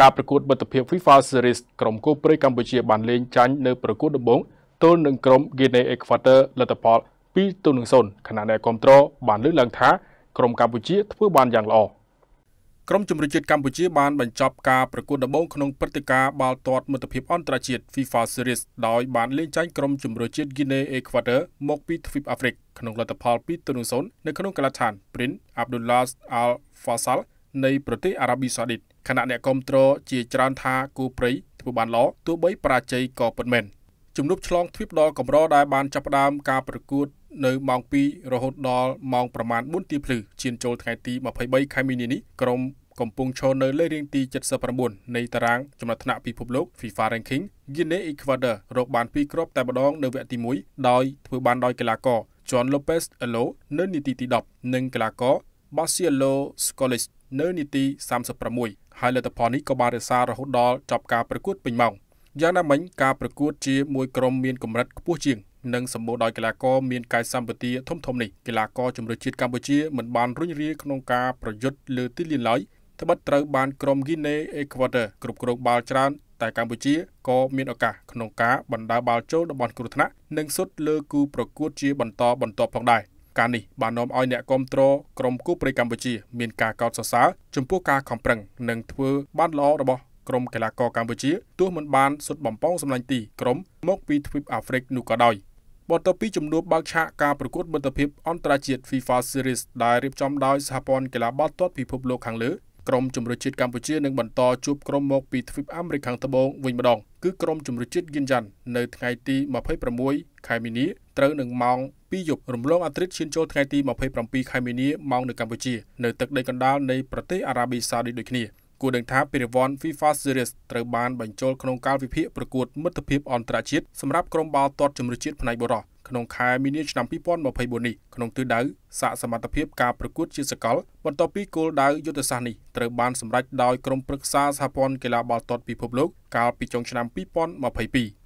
ការប្រកួតមិត្តភាព FIFA Series ក្រុមគូព្រៃកម្ពុជាបានលេងចាញ់នៅប្រកួតដំបូងទល់នឹងក្រុម Guinea Equator លទ្ធផល2-0ខណៈអ្នកគ្រប់គ្រងបានលើកឡើងថាក្រុមកម្ពុជាធ្វើបានយ៉ាងល្អក្រុមជម្រើសជាតិកម្ពុជាបានបញ្ចប់ការប្រកួតដំបូងក្នុងព្រឹត្តិការណ៍បាល់ទាត់មិត្តភាពអន្តរជាតិ FIFA Series ដោយបានលេងចាញ់ក្រុមជម្រើសជាតិ Guinea Equator មកពីទ្វីបអាហ្វ្រិកក្នុងលទ្ធផល2-0នៅក្នុងកីឡដ្ឋាន Prince Abdullah Al Faisal នៃប្រទេសអារ៉ាប៊ីសាអូឌីតខណៈអ្នកគ្រប់គ្រងជាច្រើន ថាគូព្រៃធ្វើបានល្អទោះបីបរាជ័យក៏ពិតមែនជំនួបឆ្លងទ្វីបដ៏កម្រដែលបានចាប់ផ្ដើមការប្រកួត នៅម៉ោង2រហូតដល់ម៉ោងប្រមាណ4ទៀបភ្លឺឈានចូលថ្ងៃទី23ខែមីនានេះក្រុមកំពុងឈរនៅលេខរៀងទី79នៃតារាងចំណាត់ថ្នាក់ពិភពលោក FIFA Ranking Guinea Ecuador រកបាន2គ្រាប់តែម្ដងនៅវគ្គទី1ដោយធ្វើបានដោយកីឡាករ John Lopez Allo នៅនាទីទី10និងកីឡាករ Barcelo Scolis នៅនាទី36ហើយលទ្ធផលនេះក៏បានរសាររហូតដល់ចប់ការប្រកួតពេញម៉ោងយ៉ាងណាមិញការប្រកួតជាមួយក្រុមមានកម្រិតខ្ពស់ជាងនិងសម្បូរដោយកីឡាករមានកាយសម្បទាធំធំនេះកីឡាករជម្រើសជាតិកម្ពុជាមិនបានរុញរាក្នុងការប្រយុទ្ធលើទីលានឡើយត្បិតត្រូវបានក្រុម Guinea Equator គ្រប់គ្រងបាល់ច្រើនតែកម្ពុជាក៏មានឱកាសក្នុងការបណ្ដើរបាល់ចូលតំបន់គ្រោះថ្នាក់និងសុទ្ធលើគូប្រកួតជាបន្តបន្ទាប់ផងដែរ។ការនេះបាននាំឲ្យអ្នកគាំទ្រក្រុមគូប្រេកម្ពុជាមានការកោតសរសើរចំពោះការខំប្រឹងនិងធ្វើបានល្អរបស់ក្រុមកីឡាករកម្ពុជាទោះមិនបានសុទ្ធបំពងសម្លាញ់ទីក្រុមមកពីទ្វីបអាហ្វ្រិកនោះក៏ដោយបន្ទាប់ពីជំនួបបើកឆាកការប្រកួតមិត្តភាពអន្តរជាតិ FIFA Series ដែលរៀបចំដោយសហព័ន្ធកីឡាបាល់ទាត់ពិភពលោកខាងលើក្រុមជម្រើសជាតិកម្ពុជានឹងបន្តជួបក្រុមមកពីទ្វីបអាមេរិកខាងត្បូងវិញម្ដងគឺក្រុមជម្រើសជាតិគីនយ៉ាន់នៅថ្ងៃទី26ខែមីនាត្រូវនឹងម៉ោង2យប់រំលងអត្រិតឈានចូលថ្ងៃទី27ខែមីនាម៉ោងនៅកម្ពុជានៅទឹកដីកណ្ដាលនៃប្រទេសអារ៉ាប៊ីសាអូឌីដូចគ្នាគួរនឹងថាពានរង្វាន់ FIFA Series ត្រូវបានបញ្ចូលក្នុងកាលវិភាគប្រកួតមិត្តភាពអន្តរជាតិសម្រាប់ក្រុមបាល់ទាត់ជម្រើសជាតិផ្នែកបុរសក្នុងខែមីនាឆ្នាំ2024នេះក្នុងទិសដៅសាកសមត្ថភាពការប្រកួតជាសកលបន្ទាប់ពីគោលដៅយុទ្ធសាស្ត្រនេះត្រូវបានសម្រេចដោយក្រុមប្រឹក្សាសហព័ន្ធកីឡាបាល់ទាត់ពិភពលោកកាលពីចុងឆ្នាំ2022